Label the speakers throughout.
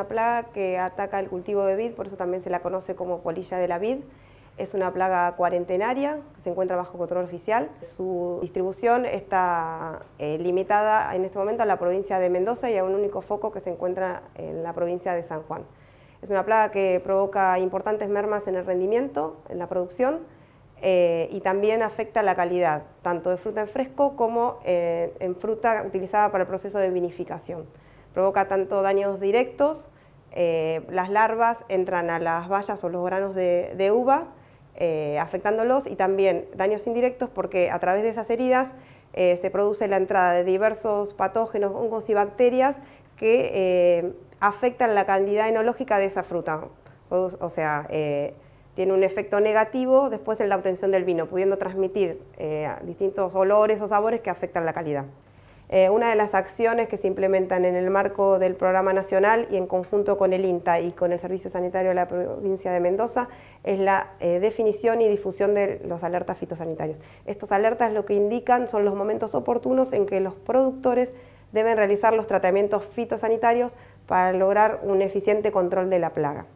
Speaker 1: una plaga que ataca el cultivo de vid, por eso también se la conoce como polilla de la vid. Es una plaga cuarentenaria que se encuentra bajo control oficial. Su distribución está eh, limitada en este momento a la provincia de Mendoza y a un único foco que se encuentra en la provincia de San Juan. Es una plaga que provoca importantes mermas en el rendimiento, en la producción eh, y también afecta la calidad, tanto de fruta en fresco como eh, en fruta utilizada para el proceso de vinificación provoca tanto daños directos, eh, las larvas entran a las bayas o los granos de, uva, eh, afectándolos, y también daños indirectos porque a través de esas heridas eh, se produce la entrada de diversos patógenos, hongos y bacterias que afectan la calidad enológica de esa fruta. o sea, tiene un efecto negativo después en la obtención del vino, pudiendo transmitir distintos olores o sabores que afectan la calidad. Eh, una de las acciones que se implementan en el marco del programa nacional y en conjunto con el INTA y con el Servicio Sanitario de la provincia de Mendoza es la eh, definición y difusión de los alertas fitosanitarios. Estos alertas lo que indican son los momentos oportunos en que los productores deben realizar los tratamientos fitosanitarios para lograr un eficiente control de la plaga.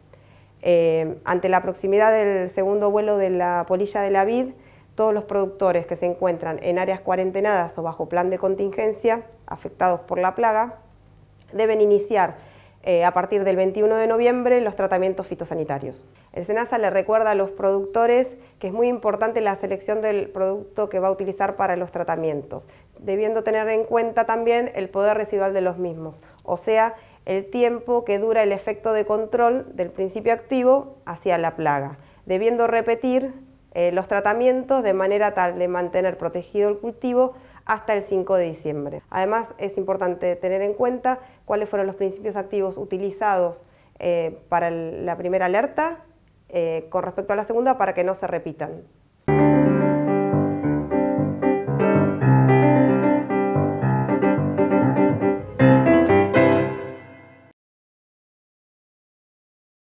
Speaker 1: Eh, ante la proximidad del segundo vuelo de la polilla de la vid, todos los productores que se encuentran en áreas cuarentenadas o bajo plan de contingencia, afectados por la plaga, deben iniciar eh, a partir del 21 de noviembre los tratamientos fitosanitarios. El SENASA le recuerda a los productores que es muy importante la selección del producto que va a utilizar para los tratamientos, debiendo tener en cuenta también el poder residual de los mismos, o sea, el tiempo que dura el efecto de control del principio activo hacia la plaga, debiendo repetir eh, los tratamientos de manera tal de mantener protegido el cultivo hasta el 5 de diciembre. Además, es importante tener en cuenta cuáles fueron los principios activos utilizados eh, para la primera alerta eh, con respecto a la segunda para que no se repitan.